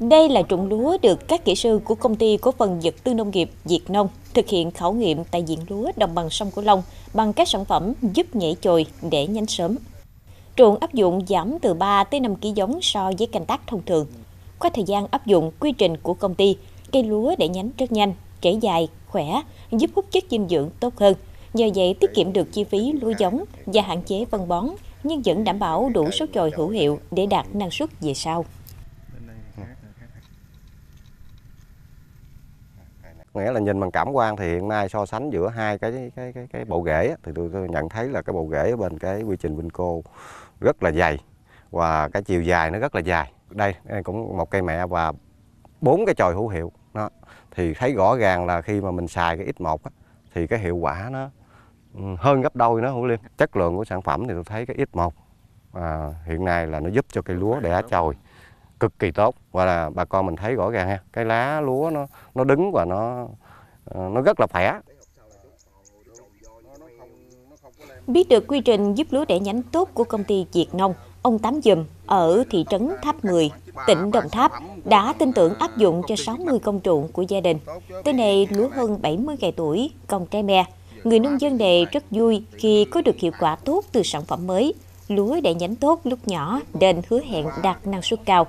Đây là trụng lúa được các kỹ sư của công ty cổ phần vật tư nông nghiệp Việt Nông thực hiện khảo nghiệm tại diện lúa đồng bằng sông Cửu Long bằng các sản phẩm giúp nhảy chồi để nhánh sớm. Ruộng áp dụng giảm từ 3 tới 5 kg giống so với canh tác thông thường. Qua thời gian áp dụng quy trình của công ty, cây lúa để nhánh rất nhanh, trễ dài, khỏe, giúp hút chất dinh dưỡng tốt hơn. Nhờ vậy tiết kiệm được chi phí lúa giống và hạn chế phân bón, nhưng vẫn đảm bảo đủ số chồi hữu hiệu để đạt năng suất về sau. nghĩa là nhìn bằng cảm quan thì hiện nay so sánh giữa hai cái cái cái, cái bộ rễ thì tôi, tôi nhận thấy là cái bộ rễ bên cái quy trình Vinco rất là dày và cái chiều dài nó rất là dài đây, đây cũng một cây mẹ và bốn cái chồi hữu hiệu nó thì thấy rõ ràng là khi mà mình xài cái x1 thì cái hiệu quả nó ừ, hơn gấp đôi nó hữu liên chất lượng của sản phẩm thì tôi thấy cái x1 à, hiện nay là nó giúp cho cây lúa đẻ chồi cực kỳ tốt và là bà con mình thấy rõ ràng ha cái lá lúa nó nó đứng và nó ờ, nó rất là khỏe biết được quy trình giúp lúa đẻ nhánh tốt của công ty Việt Nông ông Tám Dùm ở thị trấn Tháp 10 tỉnh Đồng Tháp đã tin tưởng áp dụng cho 60 công trụng của gia đình tới nay lúa hơn 70 ngày tuổi còn tre me người nông dân đề rất vui khi có được hiệu quả tốt từ sản phẩm mới lúa đẻ nhánh tốt lúc nhỏ nên hứa hẹn đạt năng suất cao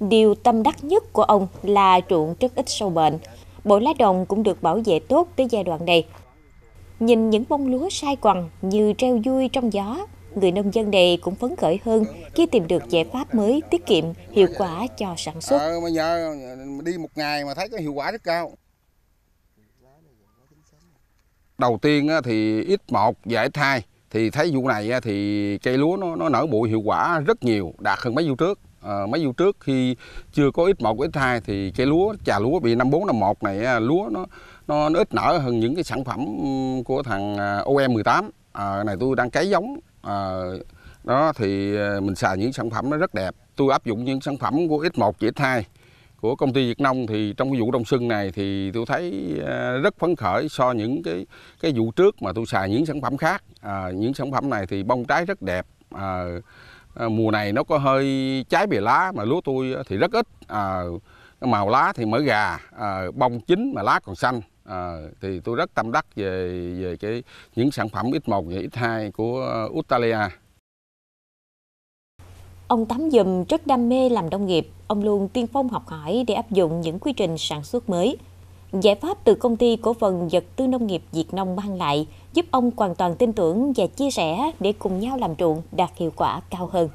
Điều tâm đắc nhất của ông là ruộng rất ít sâu bệnh. Bộ lá đồng cũng được bảo vệ tốt tới giai đoạn này. Nhìn những bông lúa sai quằn như treo vui trong gió, người nông dân này cũng phấn khởi hơn khi tìm được giải pháp mới tiết kiệm, hiệu quả cho sản xuất. Ờ, bây giờ đi một ngày mà thấy cái hiệu quả rất cao. Đầu tiên thì ít một giải thai thì thấy vụ này thì cây lúa nó, nó nở bụi hiệu quả rất nhiều, đạt hơn mấy vụ trước. Ờ, mấy vụ trước khi chưa có ít một ít hai thì cây lúa trà lúa bị năm bốn năm một này à, lúa nó nó, nó ít nở hơn những cái sản phẩm của thằng OE 18 à, e ờ, này tôi đang cấy giống à, đó thì à, mình xài những sản phẩm nó rất đẹp tôi áp dụng những sản phẩm của ít một và hai của công ty Việt Nông thì trong cái vụ đông xuân này thì tôi thấy à, rất phấn khởi so những cái cái vụ trước mà tôi xài những sản phẩm khác à, những sản phẩm này thì bông trái rất đẹp à, À, mùa này nó có hơi trái bìa lá mà lúa tôi thì rất ít à, màu lá thì mỡ gà à, bông chín mà lá còn xanh à, thì tôi rất tâm đắc về về cái những sản phẩm x một và x hai của Italia. Ông tắm Dùm rất đam mê làm nông nghiệp, ông luôn tiên phong học hỏi để áp dụng những quy trình sản xuất mới. Giải pháp từ công ty cổ phần vật tư nông nghiệp Việt Nông mang lại giúp ông hoàn toàn tin tưởng và chia sẻ để cùng nhau làm ruộng đạt hiệu quả cao hơn.